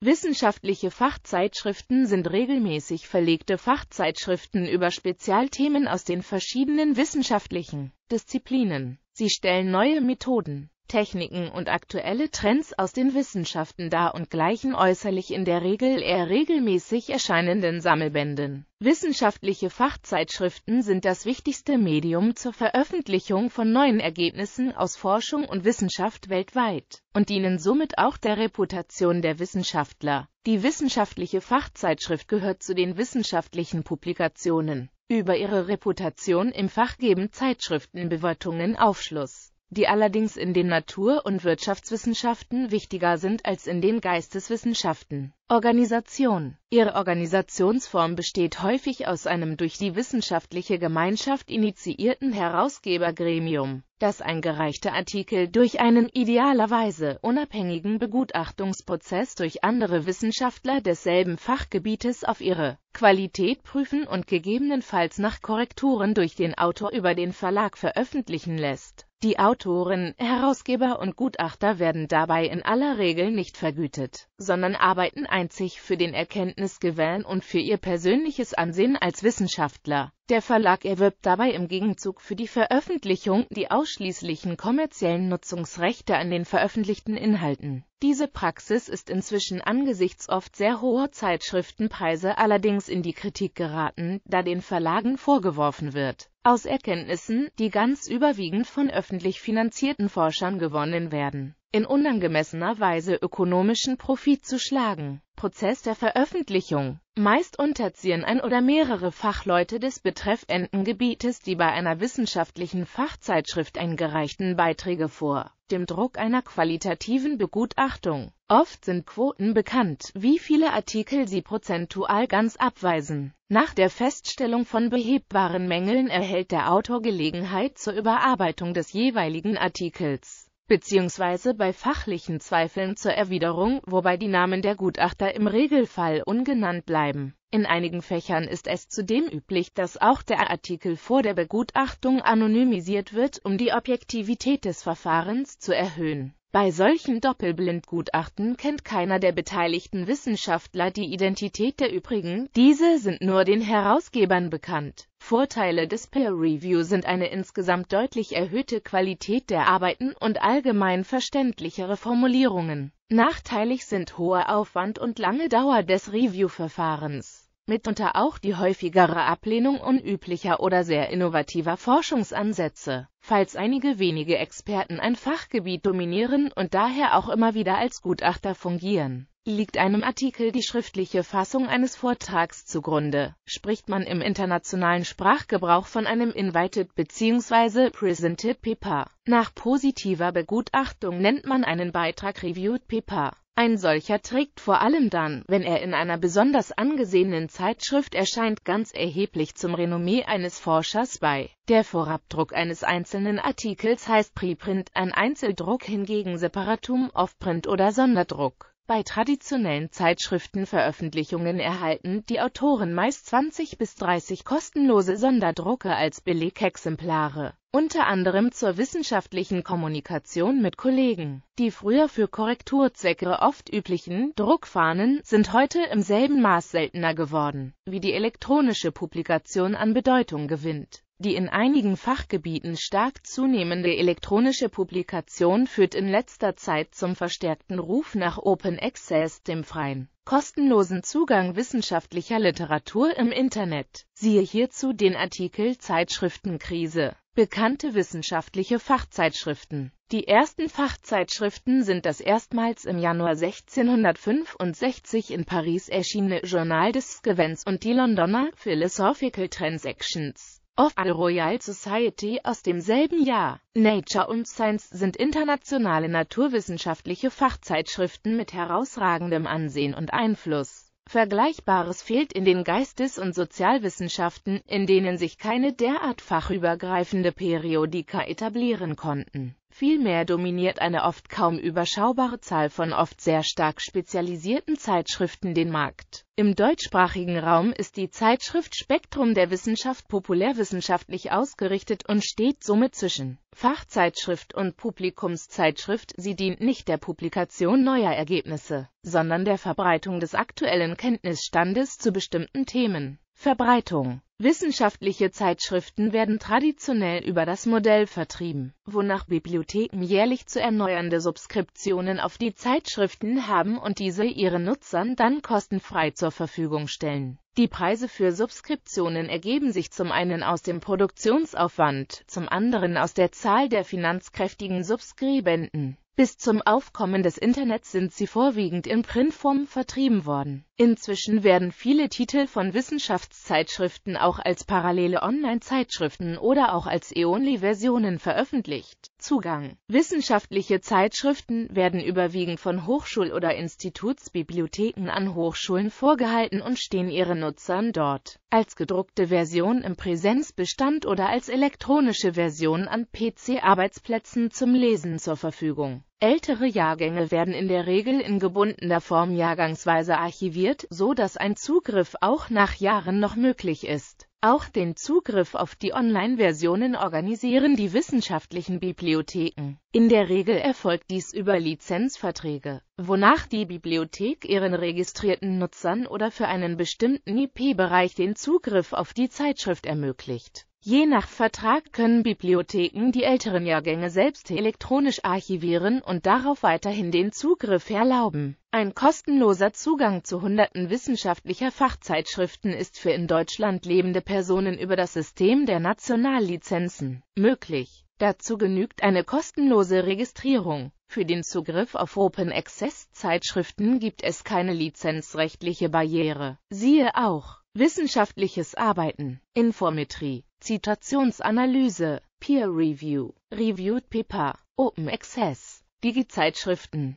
Wissenschaftliche Fachzeitschriften sind regelmäßig verlegte Fachzeitschriften über Spezialthemen aus den verschiedenen wissenschaftlichen Disziplinen. Sie stellen neue Methoden Techniken und aktuelle Trends aus den Wissenschaften dar und gleichen äußerlich in der Regel eher regelmäßig erscheinenden Sammelbänden. Wissenschaftliche Fachzeitschriften sind das wichtigste Medium zur Veröffentlichung von neuen Ergebnissen aus Forschung und Wissenschaft weltweit und dienen somit auch der Reputation der Wissenschaftler. Die wissenschaftliche Fachzeitschrift gehört zu den wissenschaftlichen Publikationen. Über ihre Reputation im Fach geben Zeitschriftenbewertungen Aufschluss die allerdings in den Natur- und Wirtschaftswissenschaften wichtiger sind als in den Geisteswissenschaften. Organisation Ihre Organisationsform besteht häufig aus einem durch die wissenschaftliche Gemeinschaft initiierten Herausgebergremium, das eingereichte Artikel durch einen idealerweise unabhängigen Begutachtungsprozess durch andere Wissenschaftler desselben Fachgebietes auf ihre Qualität prüfen und gegebenenfalls nach Korrekturen durch den Autor über den Verlag veröffentlichen lässt. Die Autoren, Herausgeber und Gutachter werden dabei in aller Regel nicht vergütet, sondern arbeiten einzig für den Erkenntnisgewinn und für ihr persönliches Ansehen als Wissenschaftler. Der Verlag erwirbt dabei im Gegenzug für die Veröffentlichung die ausschließlichen kommerziellen Nutzungsrechte an den veröffentlichten Inhalten. Diese Praxis ist inzwischen angesichts oft sehr hoher Zeitschriftenpreise allerdings in die Kritik geraten, da den Verlagen vorgeworfen wird, aus Erkenntnissen, die ganz überwiegend von öffentlich finanzierten Forschern gewonnen werden, in unangemessener Weise ökonomischen Profit zu schlagen Prozess der Veröffentlichung. Meist unterziehen ein oder mehrere Fachleute des betreffenden Gebietes die bei einer wissenschaftlichen Fachzeitschrift eingereichten Beiträge vor dem Druck einer qualitativen Begutachtung. Oft sind Quoten bekannt, wie viele Artikel sie prozentual ganz abweisen. Nach der Feststellung von behebbaren Mängeln erhält der Autor Gelegenheit zur Überarbeitung des jeweiligen Artikels beziehungsweise bei fachlichen Zweifeln zur Erwiderung, wobei die Namen der Gutachter im Regelfall ungenannt bleiben. In einigen Fächern ist es zudem üblich, dass auch der Artikel vor der Begutachtung anonymisiert wird, um die Objektivität des Verfahrens zu erhöhen bei solchen Doppelblindgutachten kennt keiner der beteiligten Wissenschaftler die Identität der übrigen, diese sind nur den Herausgebern bekannt. Vorteile des Peer Review sind eine insgesamt deutlich erhöhte Qualität der Arbeiten und allgemein verständlichere Formulierungen. Nachteilig sind hoher Aufwand und lange Dauer des Review-Verfahrens mitunter auch die häufigere Ablehnung unüblicher oder sehr innovativer Forschungsansätze, falls einige wenige Experten ein Fachgebiet dominieren und daher auch immer wieder als Gutachter fungieren. Liegt einem Artikel die schriftliche Fassung eines Vortrags zugrunde, spricht man im internationalen Sprachgebrauch von einem Invited bzw. Presented Paper. Nach positiver Begutachtung nennt man einen Beitrag Reviewed Paper. Ein solcher trägt vor allem dann, wenn er in einer besonders angesehenen Zeitschrift erscheint, ganz erheblich zum Renommee eines Forschers bei. Der Vorabdruck eines einzelnen Artikels heißt Preprint, ein Einzeldruck hingegen Separatum, Offprint oder Sonderdruck. Bei traditionellen Zeitschriftenveröffentlichungen erhalten die Autoren meist 20 bis 30 kostenlose Sonderdrucke als Belegexemplare, unter anderem zur wissenschaftlichen Kommunikation mit Kollegen. Die früher für Korrekturzwecke oft üblichen Druckfahnen sind heute im selben Maß seltener geworden, wie die elektronische Publikation an Bedeutung gewinnt die in einigen Fachgebieten stark zunehmende elektronische Publikation führt in letzter Zeit zum verstärkten Ruf nach Open Access, dem freien, kostenlosen Zugang wissenschaftlicher Literatur im Internet. Siehe hierzu den Artikel Zeitschriftenkrise. Bekannte wissenschaftliche Fachzeitschriften Die ersten Fachzeitschriften sind das erstmals im Januar 1665 in Paris erschienene Journal des Scavens und die Londoner Philosophical Transactions of the Royal Society aus demselben Jahr. Nature und Science sind internationale naturwissenschaftliche Fachzeitschriften mit herausragendem Ansehen und Einfluss. Vergleichbares fehlt in den Geistes- und Sozialwissenschaften, in denen sich keine derart fachübergreifende Periodika etablieren konnten. Vielmehr dominiert eine oft kaum überschaubare Zahl von oft sehr stark spezialisierten Zeitschriften den Markt. Im deutschsprachigen Raum ist die Zeitschrift Spektrum der Wissenschaft populärwissenschaftlich ausgerichtet und steht somit zwischen Fachzeitschrift und Publikumszeitschrift. Sie dient nicht der Publikation neuer Ergebnisse, sondern der Verbreitung des aktuellen Kenntnisstandes zu bestimmten Themen. Verbreitung Wissenschaftliche Zeitschriften werden traditionell über das Modell vertrieben, wonach Bibliotheken jährlich zu erneuernde Subskriptionen auf die Zeitschriften haben und diese ihren Nutzern dann kostenfrei zur Verfügung stellen. Die Preise für Subskriptionen ergeben sich zum einen aus dem Produktionsaufwand, zum anderen aus der Zahl der finanzkräftigen Subskribenten. Bis zum Aufkommen des Internets sind sie vorwiegend in Printform vertrieben worden Inzwischen werden viele Titel von Wissenschaftszeitschriften auch als parallele Online-Zeitschriften oder auch als E-Only-Versionen veröffentlicht. Zugang Wissenschaftliche Zeitschriften werden überwiegend von Hochschul- oder Institutsbibliotheken an Hochschulen vorgehalten und stehen ihren Nutzern dort als gedruckte Version im Präsenzbestand oder als elektronische Version an PC-Arbeitsplätzen zum Lesen zur Verfügung Ältere Jahrgänge werden in der Regel in gebundener Form jahrgangsweise archiviert, so dass ein Zugriff auch nach Jahren noch möglich ist. Auch den Zugriff auf die Online-Versionen organisieren die wissenschaftlichen Bibliotheken. In der Regel erfolgt dies über Lizenzverträge, wonach die Bibliothek ihren registrierten Nutzern oder für einen bestimmten IP-Bereich den Zugriff auf die Zeitschrift ermöglicht Je nach Vertrag können Bibliotheken die älteren Jahrgänge selbst elektronisch archivieren und darauf weiterhin den Zugriff erlauben. Ein kostenloser Zugang zu hunderten wissenschaftlicher Fachzeitschriften ist für in Deutschland lebende Personen über das System der Nationallizenzen möglich. Dazu genügt eine kostenlose Registrierung. Für den Zugriff auf Open Access Zeitschriften gibt es keine lizenzrechtliche Barriere. Siehe auch Wissenschaftliches Arbeiten, Informetrie Zitationsanalyse, Peer Review, Reviewed Paper, Open Access, Digi-Zeitschriften